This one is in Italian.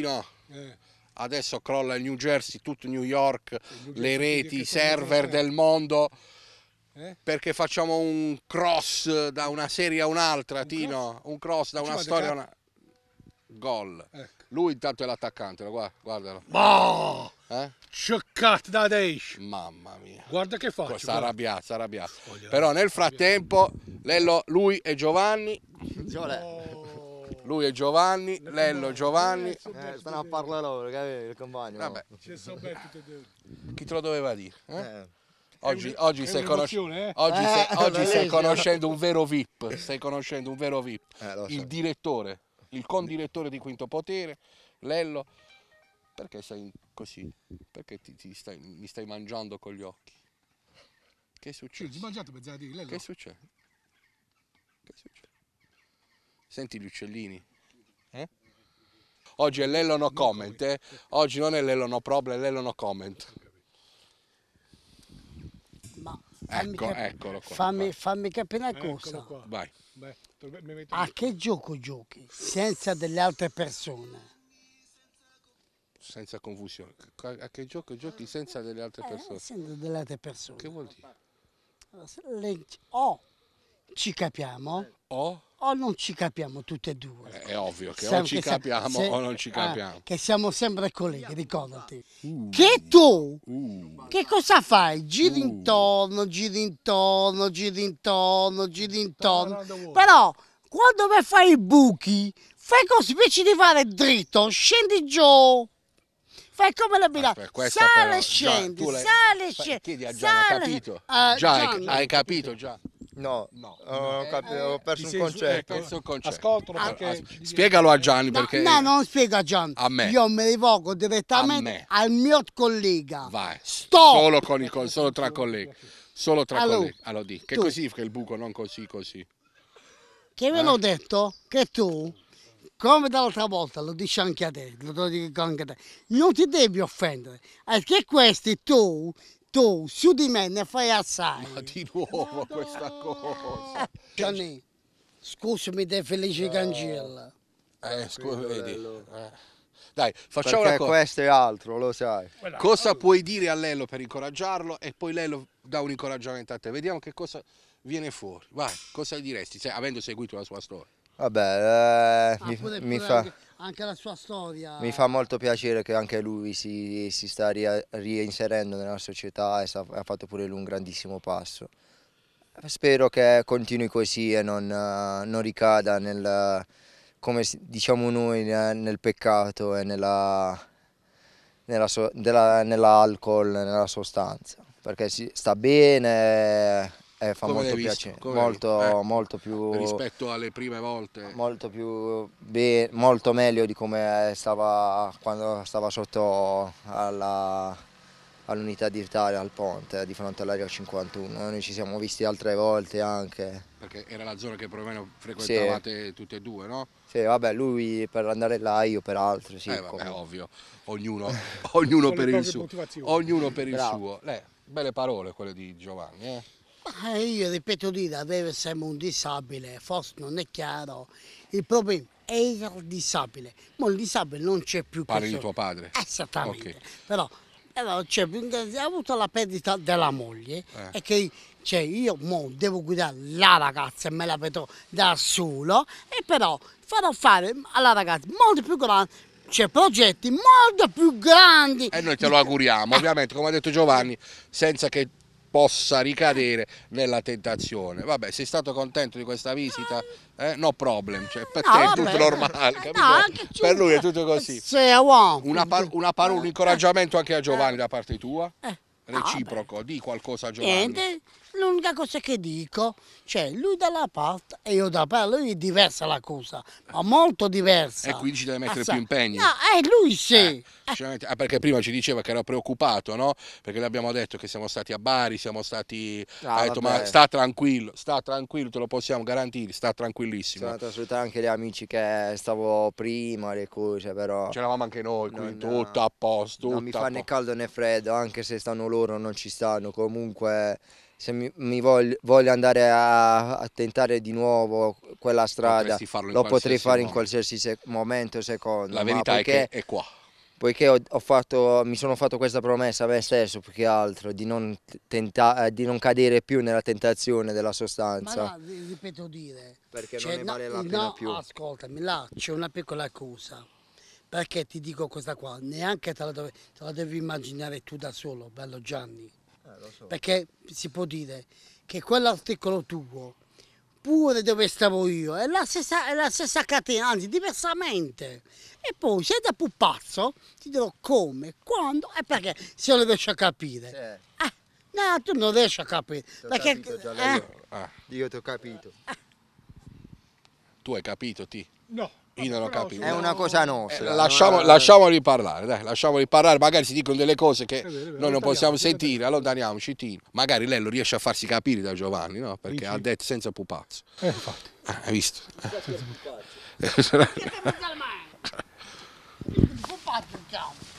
tutti no. Eh. Adesso crolla il New Jersey, tutto New York, New le reti, i server del mondo. Eh? Perché facciamo un cross da una serie a un'altra, un Tino? Cross? Un cross da una storia a una. Gol. Ecco. Lui intanto è l'attaccante, guarda, guardalo. Ma! Eh? Cioccat da Deish! Mamma mia. Guarda che faccio. Sta arrabbiato, sta arrabbiato. Però nel frattempo Lello, lui e Giovanni. Giovanni. Lui è Giovanni, Lello Giovanni. Eh, stanno a parlare loro, il compagno. Vabbè. Chi te lo doveva dire? Eh? Eh. Oggi, oggi, stai, conosc eh? oggi, stai, eh, oggi stai, conoscendo un vero VIP, stai eh, conoscendo un vero VIP, so. il direttore, il condirettore di Quinto Potere, Lello, perché sei così? Perché ti, ti stai, mi stai mangiando con gli occhi? Che succede? Che succede? Che succede? Senti gli uccellini. Eh? Oggi è l'ello no comment, eh? oggi non è l'ello no problem, è l'ello no comment. Ma ecco, fammi ecco, cap- eccolo qua. Fammi, fammi capire una cosa. Vai. Beh, a che gioco giochi senza delle altre persone? Senza confusione. A che gioco giochi senza delle altre eh, persone? Eh, senza delle altre persone. Che vuol dire? O oh, ci capiamo. O? Oh o non ci capiamo tutte e due. Eh, è ovvio che siamo, o ci che capiamo se, o non ci eh, capiamo. Ah, che siamo sempre colleghi, ricordati. Uh, che tu, uh, che cosa fai? Giri uh, intorno, giri intorno, giri intorno, giri intorno. Però quando vai fai i buchi, fai così, invece di fare dritto, scendi giù. Fai come la bilancia, sale, però, scendi, sale, scendi, scendi. Chiedi a Gian, sale, eh, hai capito? Uh, già, Gian, hai, hai capito già. No, no. Ho, capito, ho eh, eh, perso un concetto. Ecco, concetto. Ah, perché... Ah, spiegalo a Gianni no, perché... No, non spiega a Gianni. A me. Io mi rivolgo direttamente al mio collega. Vai. Sto. Solo, con il, solo tra colleghi. Solo tra allora, colleghi. Allora di, che tu. così fa il buco, non così così. Che ve l'ho eh? detto che tu, come dall'altra volta, lo dici anche a te, lo dico anche a te, non ti devi offendere. Perché questi tu tu su di me ne fai assai. Ma di nuovo questa cosa. Gianni, scusami te Felice no. Cancella. Eh, scusami, vedi. Eh. Dai, facciamo Perché una cosa. questo è altro, lo sai. Cosa puoi dire a Lello per incoraggiarlo e poi Lello dà un incoraggiamento a te. Vediamo che cosa viene fuori. Vai, cosa diresti, se, avendo seguito la sua storia? Vabbè, eh, ah, mi, mi fa... Anche anche la sua storia. Mi fa molto piacere che anche lui si, si sta reinserendo nella società e sta, ha fatto pure lui un grandissimo passo. Spero che continui così e non, non ricada nel, come diciamo noi, nel peccato e nell'alcol, nella, nella, nella, nella sostanza, perché sta bene eh, fa Come molto piacere, molto, eh, molto, più rispetto alle prime volte, molto, più be- molto meglio di come stava quando stava sotto alla, all'unità Italia al ponte di fronte all'area 51. Noi ci siamo visti altre volte anche. Perché era la zona che più o meno frequentavate sì. tutti e due, no? Sì, vabbè, lui per andare là, io per altri, sì. Eh, vabbè, ovvio, ognuno, ognuno per il suo. Ognuno per Bravo. il suo. Eh, belle parole quelle di Giovanni, eh? Ma io ripeto dire, avere sempre un disabile, forse non è chiaro. Il problema è il disabile, ma il disabile non c'è più. Pare di tuo padre? Esattamente, okay. però allora, cioè, ha avuto la perdita della moglie eh. e che cioè, io devo guidare la ragazza e me la vedo da solo e però farò fare alla ragazza molto più grande C'è cioè, progetti molto più grandi e noi te lo auguriamo ovviamente come ha detto Giovanni senza che possa ricadere nella tentazione. Vabbè, sei stato contento di questa visita? Eh? No problem, cioè, per no, te è tutto normale, no, per lui è tutto così. Una, par una parola, un incoraggiamento anche a Giovanni da parte tua? Eh. Eh. Reciproco, di qualcosa a Giovanni. Niente l'unica cosa che dico, cioè lui dalla parte e io da parte, lui è diversa la cosa, ma molto diversa. E eh, quindi ci deve mettere Assai. Ah, più impegni. No, eh, lui eh, sì. Eh, ah, perché prima ci diceva che era preoccupato, no? Perché le abbiamo detto che siamo stati a Bari, siamo stati... Ah, ha detto, ma sta tranquillo, sta tranquillo, te lo possiamo garantire, sta tranquillissimo. Sono andato anche gli amici che stavo prima, le cose, però... C'eravamo anche noi, qui, no, tutto no. a posto. non mi fa né caldo né freddo, anche se stanno loro non ci stanno, comunque se mi, mi voglio, voglio, andare a, a, tentare di nuovo quella strada, lo potrei fare in qualsiasi se momento, secondo. La verità poiché, è che è qua. Poiché ho, ho fatto, mi sono fatto questa promessa a me stesso, più che altro, di non, tenta, eh, di non cadere più nella tentazione della sostanza. Ma là, ripeto dire, perché cioè, non ne vale no, la pena no, più. Ascoltami, là c'è una piccola accusa. Perché ti dico questa qua, neanche te la, te la devi immaginare tu da solo, bello Gianni eh, perché si può dire che quell'articolo tuo, pure dove stavo io, è la stessa, è la stessa catena, anzi diversamente. E poi se da pupazzo ti dirò come, quando e perché, se lo riesci a capire. Sì. Eh, no, tu non riesci a capire. T'ho perché, eh? io. Ah. io ti ho capito. Eh. Tu hai capito, ti? No. Io non ho capito. È una cosa nostra. Eh, eh lasciamo, lasciamoli parlare, dai, lasciamoli parlare, magari si dicono delle cose che vero, noi non possiamo sentire, allontaniamoci. Tino. Magari lei lo riesce a farsi capire da Giovanni, no? Perché Dici. ha detto senza pupazzo. Eh, infatti. Ah, hai visto? Senza eh. pupazzo. Pupazzo, diciamo.